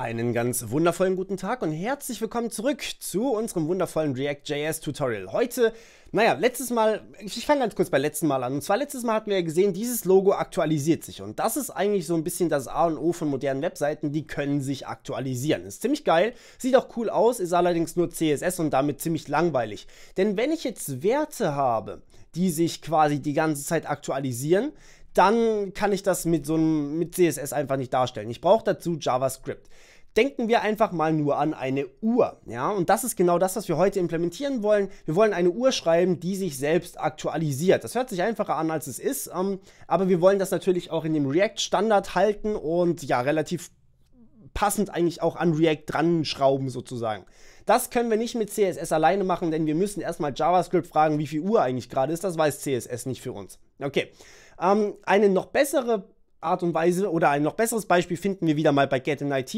Einen ganz wundervollen guten Tag und herzlich willkommen zurück zu unserem wundervollen React.js Tutorial. Heute, naja, letztes Mal, ich fange ganz kurz bei letzten Mal an. Und zwar letztes Mal hatten wir ja gesehen, dieses Logo aktualisiert sich. Und das ist eigentlich so ein bisschen das A und O von modernen Webseiten, die können sich aktualisieren. Ist ziemlich geil, sieht auch cool aus, ist allerdings nur CSS und damit ziemlich langweilig. Denn wenn ich jetzt Werte habe, die sich quasi die ganze Zeit aktualisieren, dann kann ich das mit so einem mit CSS einfach nicht darstellen. Ich brauche dazu JavaScript. Denken wir einfach mal nur an eine Uhr, ja? Und das ist genau das, was wir heute implementieren wollen. Wir wollen eine Uhr schreiben, die sich selbst aktualisiert. Das hört sich einfacher an, als es ist, ähm, aber wir wollen das natürlich auch in dem React-Standard halten und ja, relativ passend eigentlich auch an React dran schrauben sozusagen. Das können wir nicht mit CSS alleine machen, denn wir müssen erstmal JavaScript fragen, wie viel Uhr eigentlich gerade ist. Das weiß CSS nicht für uns. Okay. Ähm, eine noch bessere Art und Weise oder ein noch besseres Beispiel finden wir wieder mal bei Get in IT.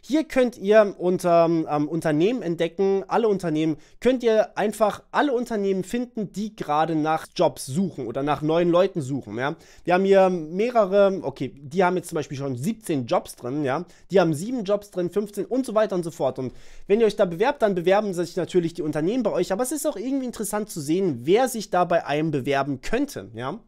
Hier könnt ihr unter ähm, Unternehmen entdecken, alle Unternehmen, könnt ihr einfach alle Unternehmen finden, die gerade nach Jobs suchen oder nach neuen Leuten suchen. Ja? Wir haben hier mehrere, okay, die haben jetzt zum Beispiel schon 17 Jobs drin, ja, die haben 7 Jobs drin, 15 und so weiter und so fort. Und wenn ihr euch da bewerbt, dann bewerben sich natürlich die Unternehmen bei euch, aber es ist auch irgendwie interessant zu sehen, wer sich da bei einem bewerben könnte, ja.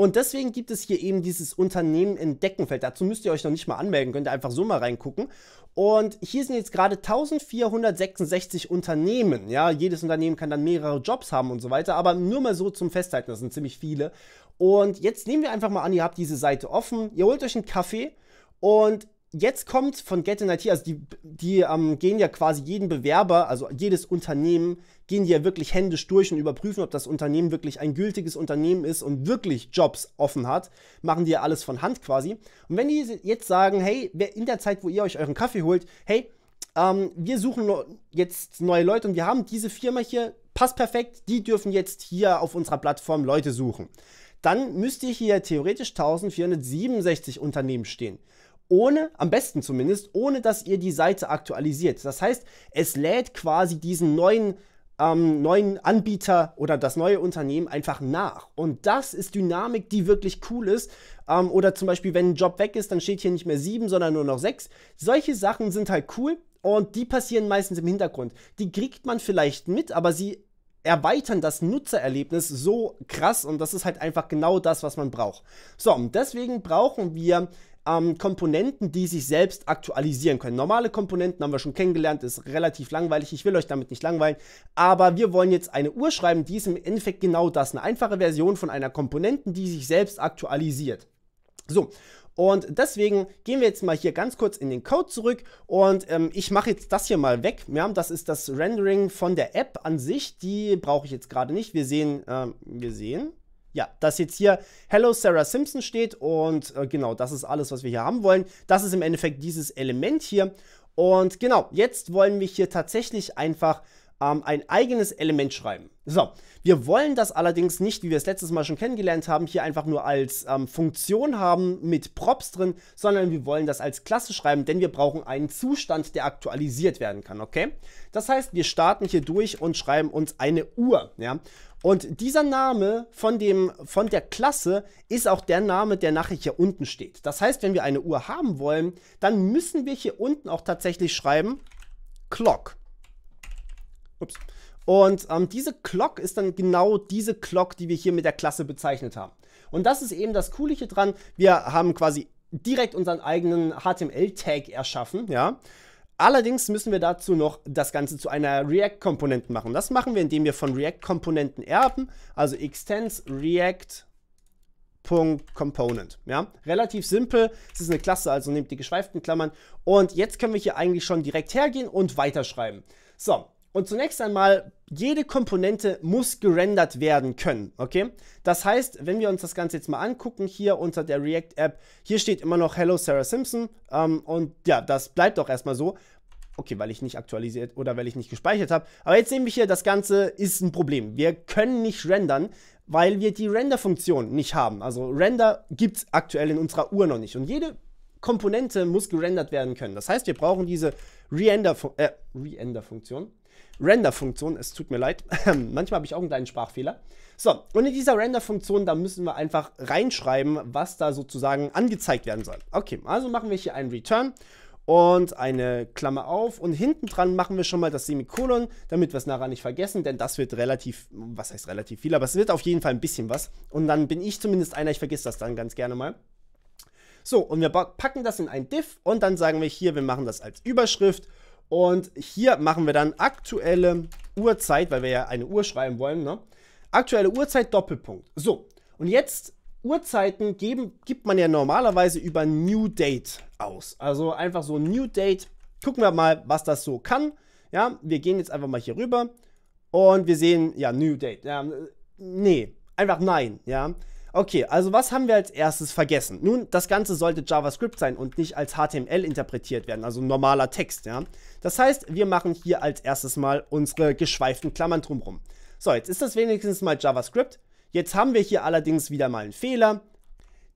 Und deswegen gibt es hier eben dieses Unternehmen in Deckenfeld. Dazu müsst ihr euch noch nicht mal anmelden, könnt ihr einfach so mal reingucken. Und hier sind jetzt gerade 1466 Unternehmen. Ja, jedes Unternehmen kann dann mehrere Jobs haben und so weiter, aber nur mal so zum Festhalten, das sind ziemlich viele. Und jetzt nehmen wir einfach mal an, ihr habt diese Seite offen, ihr holt euch einen Kaffee und jetzt kommt von Get in IT, also die, die ähm, gehen ja quasi jeden Bewerber, also jedes Unternehmen, gehen die ja wirklich händisch durch und überprüfen, ob das Unternehmen wirklich ein gültiges Unternehmen ist und wirklich Jobs offen hat. Machen die ja alles von Hand quasi. Und wenn die jetzt sagen, hey, in der Zeit, wo ihr euch euren Kaffee holt, hey, ähm, wir suchen jetzt neue Leute und wir haben diese Firma hier, passt perfekt, die dürfen jetzt hier auf unserer Plattform Leute suchen. Dann müsst ihr hier theoretisch 1467 Unternehmen stehen ohne, am besten zumindest, ohne dass ihr die Seite aktualisiert. Das heißt, es lädt quasi diesen neuen ähm, neuen Anbieter oder das neue Unternehmen einfach nach. Und das ist Dynamik, die wirklich cool ist. Ähm, oder zum Beispiel, wenn ein Job weg ist, dann steht hier nicht mehr sieben, sondern nur noch sechs. Solche Sachen sind halt cool und die passieren meistens im Hintergrund. Die kriegt man vielleicht mit, aber sie erweitern das Nutzererlebnis so krass und das ist halt einfach genau das, was man braucht. So, und deswegen brauchen wir ähm, Komponenten, die sich selbst aktualisieren können. Normale Komponenten haben wir schon kennengelernt, ist relativ langweilig. Ich will euch damit nicht langweilen, aber wir wollen jetzt eine Uhr schreiben, die ist im Endeffekt genau das, eine einfache Version von einer Komponenten, die sich selbst aktualisiert. So, und deswegen gehen wir jetzt mal hier ganz kurz in den Code zurück und ähm, ich mache jetzt das hier mal weg. Ja, das ist das Rendering von der App an sich, die brauche ich jetzt gerade nicht. Wir sehen, ähm, wir sehen, ja, dass jetzt hier Hello Sarah Simpson steht und äh, genau, das ist alles, was wir hier haben wollen. Das ist im Endeffekt dieses Element hier. Und genau, jetzt wollen wir hier tatsächlich einfach ähm, ein eigenes Element schreiben. So, wir wollen das allerdings nicht, wie wir es letztes Mal schon kennengelernt haben, hier einfach nur als ähm, Funktion haben mit Props drin, sondern wir wollen das als Klasse schreiben, denn wir brauchen einen Zustand, der aktualisiert werden kann, okay? Das heißt, wir starten hier durch und schreiben uns eine Uhr, ja? Und dieser Name von, dem, von der Klasse ist auch der Name, der nachher hier unten steht. Das heißt, wenn wir eine Uhr haben wollen, dann müssen wir hier unten auch tatsächlich schreiben Clock. Ups. Und ähm, diese Clock ist dann genau diese Clock, die wir hier mit der Klasse bezeichnet haben. Und das ist eben das Coole hier dran. Wir haben quasi direkt unseren eigenen HTML-Tag erschaffen, ja. Allerdings müssen wir dazu noch das Ganze zu einer react komponente machen. Das machen wir, indem wir von React-Komponenten erben, also extends React Ja? Relativ simpel. Es ist eine Klasse, also nehmt die geschweiften Klammern. Und jetzt können wir hier eigentlich schon direkt hergehen und weiterschreiben. So, und zunächst einmal, jede Komponente muss gerendert werden können. Okay? Das heißt, wenn wir uns das Ganze jetzt mal angucken, hier unter der React-App, hier steht immer noch Hello Sarah Simpson. Ähm, und ja, das bleibt auch erstmal so, Okay, weil ich nicht aktualisiert oder weil ich nicht gespeichert habe. Aber jetzt sehen wir hier, das Ganze ist ein Problem. Wir können nicht rendern, weil wir die Render-Funktion nicht haben. Also Render gibt es aktuell in unserer Uhr noch nicht. Und jede Komponente muss gerendert werden können. Das heißt, wir brauchen diese render funktion Äh, Re funktion Render-Funktion, es tut mir leid, manchmal habe ich auch einen kleinen Sprachfehler. So, und in dieser Render-Funktion, da müssen wir einfach reinschreiben, was da sozusagen angezeigt werden soll. Okay, also machen wir hier einen Return und eine Klammer auf und hinten dran machen wir schon mal das Semikolon, damit wir es nachher nicht vergessen, denn das wird relativ, was heißt relativ viel, aber es wird auf jeden Fall ein bisschen was und dann bin ich zumindest einer, ich vergesse das dann ganz gerne mal. So, und wir packen das in ein Diff und dann sagen wir hier, wir machen das als Überschrift und hier machen wir dann aktuelle Uhrzeit, weil wir ja eine Uhr schreiben wollen, ne? Aktuelle Uhrzeit Doppelpunkt. So, und jetzt Uhrzeiten geben, gibt man ja normalerweise über New Date aus. Also einfach so New Date. Gucken wir mal, was das so kann. Ja, wir gehen jetzt einfach mal hier rüber und wir sehen, ja, New Date. Ja, nee, einfach nein, ja. Okay, also was haben wir als erstes vergessen? Nun, das Ganze sollte JavaScript sein und nicht als HTML interpretiert werden, also normaler Text, ja. Das heißt, wir machen hier als erstes mal unsere geschweiften Klammern drumrum. So, jetzt ist das wenigstens mal JavaScript. Jetzt haben wir hier allerdings wieder mal einen Fehler,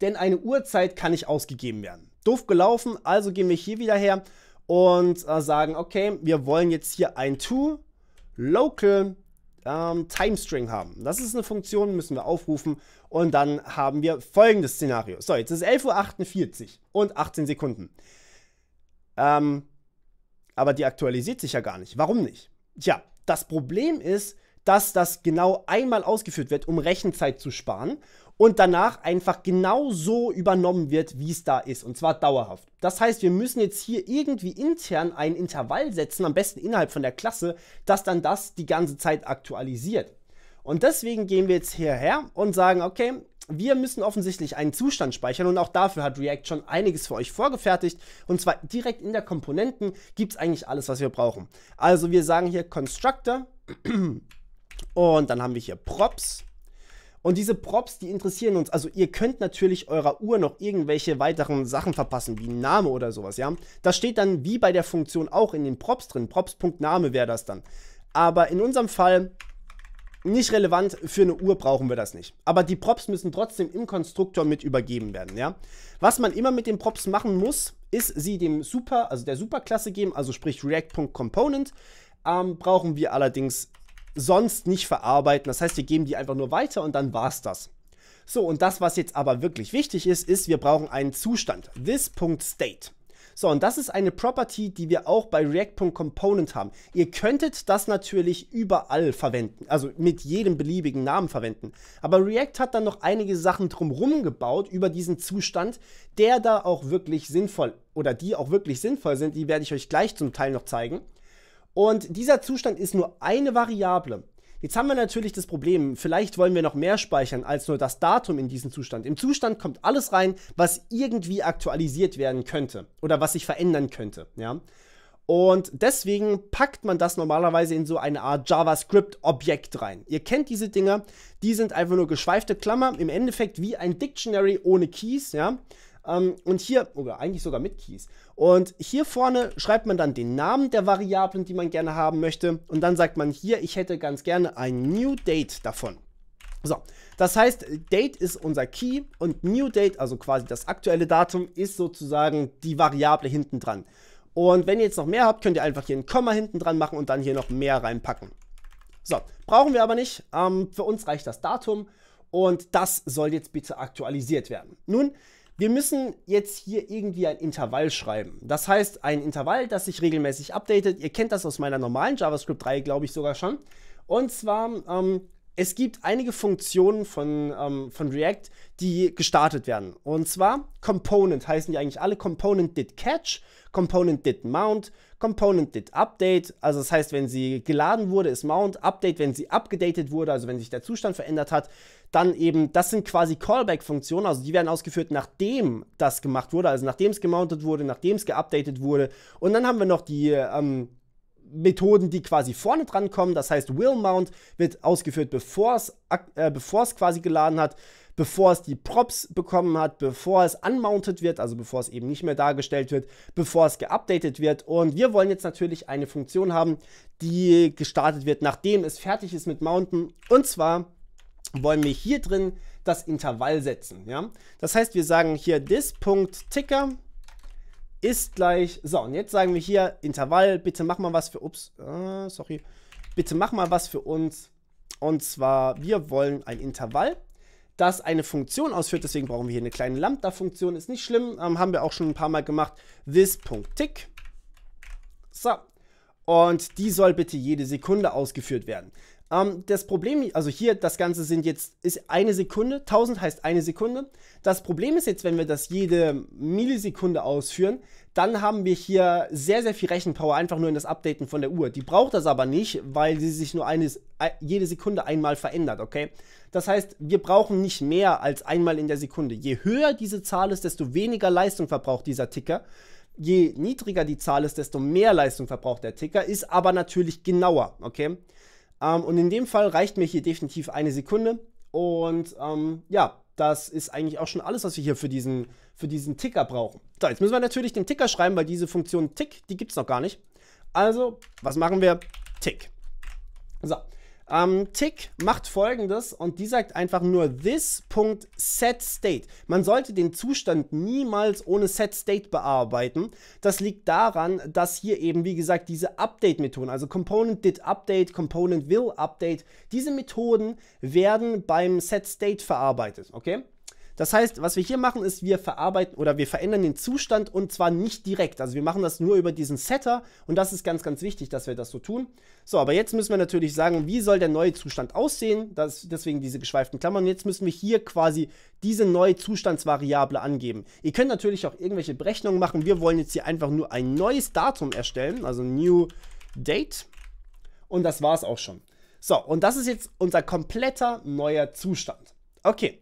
denn eine Uhrzeit kann nicht ausgegeben werden. Doof gelaufen, also gehen wir hier wieder her und äh, sagen, okay, wir wollen jetzt hier ein to local ähm, timestring haben. Das ist eine Funktion, müssen wir aufrufen und dann haben wir folgendes Szenario. So, jetzt ist 11.48 Uhr und 18 Sekunden. Ähm, aber die aktualisiert sich ja gar nicht. Warum nicht? Tja, das Problem ist, dass das genau einmal ausgeführt wird, um Rechenzeit zu sparen und danach einfach genau so übernommen wird, wie es da ist, und zwar dauerhaft. Das heißt, wir müssen jetzt hier irgendwie intern ein Intervall setzen, am besten innerhalb von der Klasse, dass dann das die ganze Zeit aktualisiert. Und deswegen gehen wir jetzt hierher und sagen, okay, wir müssen offensichtlich einen Zustand speichern und auch dafür hat React schon einiges für euch vorgefertigt. Und zwar direkt in der Komponenten gibt es eigentlich alles, was wir brauchen. Also wir sagen hier Constructor und dann haben wir hier Props. Und diese Props, die interessieren uns. Also ihr könnt natürlich eurer Uhr noch irgendwelche weiteren Sachen verpassen, wie Name oder sowas, ja. Das steht dann wie bei der Funktion auch in den Props drin. Props.name wäre das dann. Aber in unserem Fall nicht relevant, für eine Uhr brauchen wir das nicht. Aber die Props müssen trotzdem im Konstruktor mit übergeben werden, ja. Was man immer mit den Props machen muss, ist sie dem Super, also der Superklasse geben, also sprich React.Component. Ähm, brauchen wir allerdings sonst nicht verarbeiten. Das heißt, wir geben die einfach nur weiter und dann war's das. So, und das, was jetzt aber wirklich wichtig ist, ist, wir brauchen einen Zustand. This.state. So, und das ist eine Property, die wir auch bei React.component haben. Ihr könntet das natürlich überall verwenden, also mit jedem beliebigen Namen verwenden. Aber React hat dann noch einige Sachen drumherum gebaut über diesen Zustand, der da auch wirklich sinnvoll oder die auch wirklich sinnvoll sind. Die werde ich euch gleich zum Teil noch zeigen. Und dieser Zustand ist nur eine Variable. Jetzt haben wir natürlich das Problem, vielleicht wollen wir noch mehr speichern als nur das Datum in diesem Zustand. Im Zustand kommt alles rein, was irgendwie aktualisiert werden könnte oder was sich verändern könnte. Ja? Und deswegen packt man das normalerweise in so eine Art JavaScript-Objekt rein. Ihr kennt diese Dinger, die sind einfach nur geschweifte Klammer, im Endeffekt wie ein Dictionary ohne Keys, ja. Ähm, und hier, oder eigentlich sogar mit Keys. Und hier vorne schreibt man dann den Namen der Variablen, die man gerne haben möchte. Und dann sagt man hier, ich hätte ganz gerne ein New Date davon. So, das heißt, Date ist unser Key und New Date, also quasi das aktuelle Datum, ist sozusagen die Variable hinten dran. Und wenn ihr jetzt noch mehr habt, könnt ihr einfach hier ein Komma hinten dran machen und dann hier noch mehr reinpacken. So, brauchen wir aber nicht. Ähm, für uns reicht das Datum und das soll jetzt bitte aktualisiert werden. Nun, wir müssen jetzt hier irgendwie ein Intervall schreiben. Das heißt, ein Intervall, das sich regelmäßig updatet. Ihr kennt das aus meiner normalen JavaScript-Reihe, glaube ich sogar schon. Und zwar, ähm, es gibt einige Funktionen von, ähm, von React, die gestartet werden. Und zwar Component heißen die eigentlich alle Component did catch, Component did mount, Component did update, also das heißt, wenn sie geladen wurde, ist mount, update, wenn sie abgedatet wurde, also wenn sich der Zustand verändert hat, dann eben, das sind quasi Callback-Funktionen, also die werden ausgeführt, nachdem das gemacht wurde, also nachdem es gemountet wurde, nachdem es geupdatet wurde. Und dann haben wir noch die ähm, Methoden, die quasi vorne dran kommen. Das heißt, will mount wird ausgeführt, bevor es äh, quasi geladen hat bevor es die Props bekommen hat, bevor es unmounted wird, also bevor es eben nicht mehr dargestellt wird, bevor es geupdatet wird. Und wir wollen jetzt natürlich eine Funktion haben, die gestartet wird, nachdem es fertig ist mit Mounten. Und zwar wollen wir hier drin das Intervall setzen. Ja? Das heißt, wir sagen hier this.ticker ist gleich, so und jetzt sagen wir hier Intervall, bitte mach mal was für, ups, äh, sorry, bitte mach mal was für uns. Und zwar, wir wollen ein Intervall das eine Funktion ausführt. Deswegen brauchen wir hier eine kleine Lambda-Funktion. Ist nicht schlimm, ähm, haben wir auch schon ein paar Mal gemacht. This.tick. So. Und die soll bitte jede Sekunde ausgeführt werden. Ähm, das Problem, also hier das Ganze sind jetzt, ist eine Sekunde, 1000 heißt eine Sekunde. Das Problem ist jetzt, wenn wir das jede Millisekunde ausführen, dann haben wir hier sehr, sehr viel Rechenpower einfach nur in das Updaten von der Uhr. Die braucht das aber nicht, weil sie sich nur eine, äh, jede Sekunde einmal verändert, okay? Das heißt, wir brauchen nicht mehr als einmal in der Sekunde. Je höher diese Zahl ist, desto weniger Leistung verbraucht dieser Ticker. Je niedriger die Zahl ist, desto mehr Leistung verbraucht der Ticker, ist aber natürlich genauer, okay? Ähm, und in dem Fall reicht mir hier definitiv eine Sekunde. Und ähm, ja, das ist eigentlich auch schon alles, was wir hier für diesen, für diesen Ticker brauchen. So, jetzt müssen wir natürlich den Ticker schreiben, weil diese Funktion Tick, die gibt es noch gar nicht. Also, was machen wir? Tick. So, ähm, Tick macht folgendes und die sagt einfach nur this.setState. Man sollte den Zustand niemals ohne setState bearbeiten. Das liegt daran, dass hier eben, wie gesagt, diese Update-Methoden, also Component did update, Component will update, diese Methoden werden beim setState verarbeitet, okay? Das heißt, was wir hier machen, ist, wir verarbeiten oder wir verändern den Zustand und zwar nicht direkt. Also wir machen das nur über diesen Setter und das ist ganz, ganz wichtig, dass wir das so tun. So, aber jetzt müssen wir natürlich sagen, wie soll der neue Zustand aussehen? Das, deswegen diese geschweiften Klammern. Und jetzt müssen wir hier quasi diese neue Zustandsvariable angeben. Ihr könnt natürlich auch irgendwelche Berechnungen machen. Wir wollen jetzt hier einfach nur ein neues Datum erstellen, also New Date. Und das war es auch schon. So, und das ist jetzt unser kompletter neuer Zustand. Okay,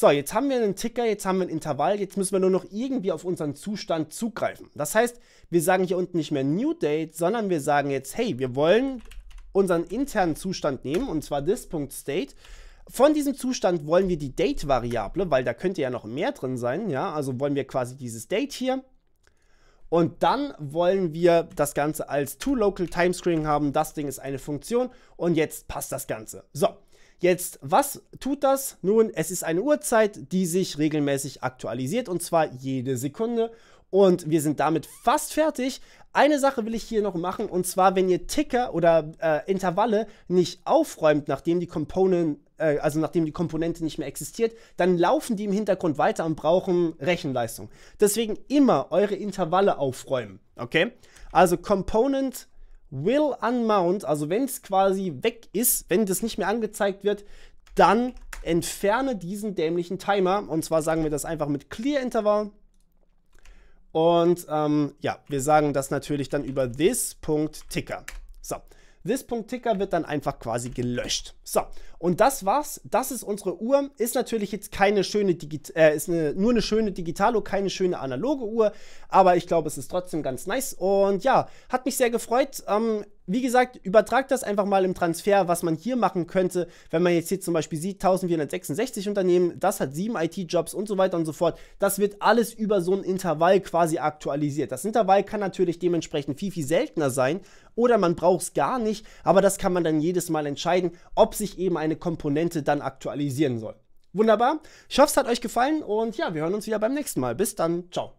so, jetzt haben wir einen Ticker, jetzt haben wir ein Intervall, jetzt müssen wir nur noch irgendwie auf unseren Zustand zugreifen. Das heißt, wir sagen hier unten nicht mehr New Date, sondern wir sagen jetzt, hey, wir wollen unseren internen Zustand nehmen, und zwar this.state. Von diesem Zustand wollen wir die Date-Variable, weil da könnte ja noch mehr drin sein, ja, also wollen wir quasi dieses Date hier. Und dann wollen wir das Ganze als toLocal-Timescreen haben. Das Ding ist eine Funktion und jetzt passt das Ganze. So, Jetzt, was tut das? Nun, es ist eine Uhrzeit, die sich regelmäßig aktualisiert und zwar jede Sekunde. Und wir sind damit fast fertig. Eine Sache will ich hier noch machen und zwar, wenn ihr Ticker oder äh, Intervalle nicht aufräumt, nachdem die Component, äh, also nachdem die Komponente nicht mehr existiert, dann laufen die im Hintergrund weiter und brauchen Rechenleistung. Deswegen immer eure Intervalle aufräumen. Okay? Also Component will unmount, also wenn es quasi weg ist, wenn das nicht mehr angezeigt wird, dann entferne diesen dämlichen Timer. Und zwar sagen wir das einfach mit Clear Interval. Und ähm, ja, wir sagen das natürlich dann über this.ticker. So, This.ticker wird dann einfach quasi gelöscht. So, und das war's. Das ist unsere Uhr. Ist natürlich jetzt keine schöne, Digi äh, ist eine, nur eine schöne digitale, keine schöne analoge Uhr, aber ich glaube, es ist trotzdem ganz nice. Und ja, hat mich sehr gefreut. Ähm, wie gesagt, übertragt das einfach mal im Transfer, was man hier machen könnte, wenn man jetzt hier zum Beispiel sieht, 1466 Unternehmen, das hat sieben IT-Jobs und so weiter und so fort. Das wird alles über so ein Intervall quasi aktualisiert. Das Intervall kann natürlich dementsprechend viel, viel seltener sein oder man braucht es gar nicht, aber das kann man dann jedes Mal entscheiden, ob sich eben eine Komponente dann aktualisieren soll. Wunderbar. Ich hoffe, es hat euch gefallen und ja, wir hören uns wieder beim nächsten Mal. Bis dann. Ciao.